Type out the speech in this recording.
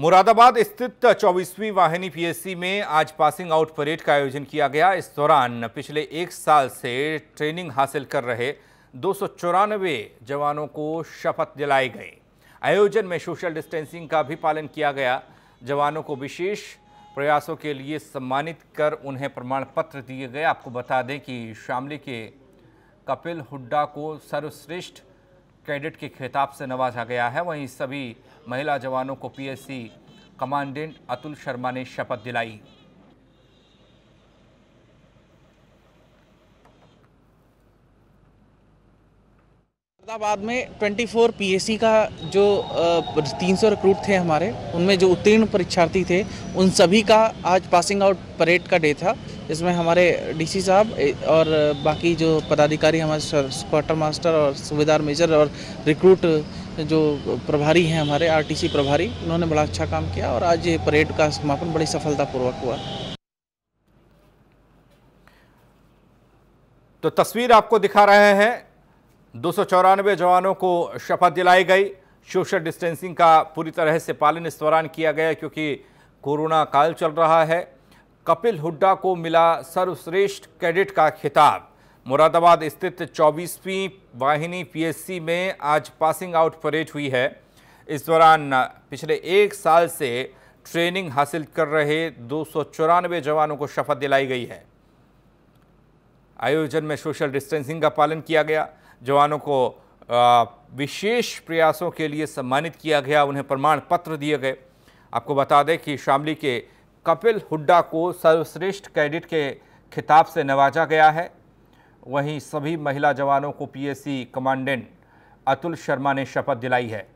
मुरादाबाद स्थित चौबीसवीं वाहिनी पीएससी में आज पासिंग आउट परेड का आयोजन किया गया इस दौरान पिछले एक साल से ट्रेनिंग हासिल कर रहे दो जवानों को शपथ दिलाई गई आयोजन में सोशल डिस्टेंसिंग का भी पालन किया गया जवानों को विशेष प्रयासों के लिए सम्मानित कर उन्हें प्रमाण पत्र दिए गए आपको बता दें कि शामली के कपिल हुड्डा को सर्वश्रेष्ठ कैडेट के खिताब से नवाजा गया है वहीं सभी महिला जवानों को पीएससी कमांडेंट अतुल शर्मा ने शपथ दिलाई अहमदाबाद में 24 पीएससी का जो तीन सौ रिक्रूट थे हमारे उनमें जो उत्तीर्ण परीक्षार्थी थे उन सभी का आज पासिंग आउट परेड का डे था इसमें हमारे डीसी साहब और बाकी जो पदाधिकारी हमारे क्वार्टर मास्टर और सूबेदार मेजर और रिक्रूट जो प्रभारी हैं हमारे आरटीसी प्रभारी उन्होंने बड़ा अच्छा काम किया और आज ये परेड का समापन बड़ी सफलतापूर्वक हुआ तो तस्वीर आपको दिखा रहे हैं दो जवानों को शपथ दिलाई गई सोशल डिस्टेंसिंग का पूरी तरह से पालन इस दौरान किया गया क्योंकि कोरोना काल चल रहा है कपिल हुड्डा को मिला सर्वश्रेष्ठ कैडेट का खिताब मुरादाबाद स्थित 24वीं वाहिनी पीएससी में आज पासिंग आउट परेड हुई है इस दौरान पिछले एक साल से ट्रेनिंग हासिल कर रहे दो जवानों को शपथ दिलाई गई है आयोजन में सोशल डिस्टेंसिंग का पालन किया गया जवानों को विशेष प्रयासों के लिए सम्मानित किया गया उन्हें प्रमाण पत्र दिए गए आपको बता दें कि शामली के कपिल हुड्डा को सर्वश्रेष्ठ कैडेट के खिताब से नवाजा गया है वहीं सभी महिला जवानों को पीएसी कमांडेंट अतुल शर्मा ने शपथ दिलाई है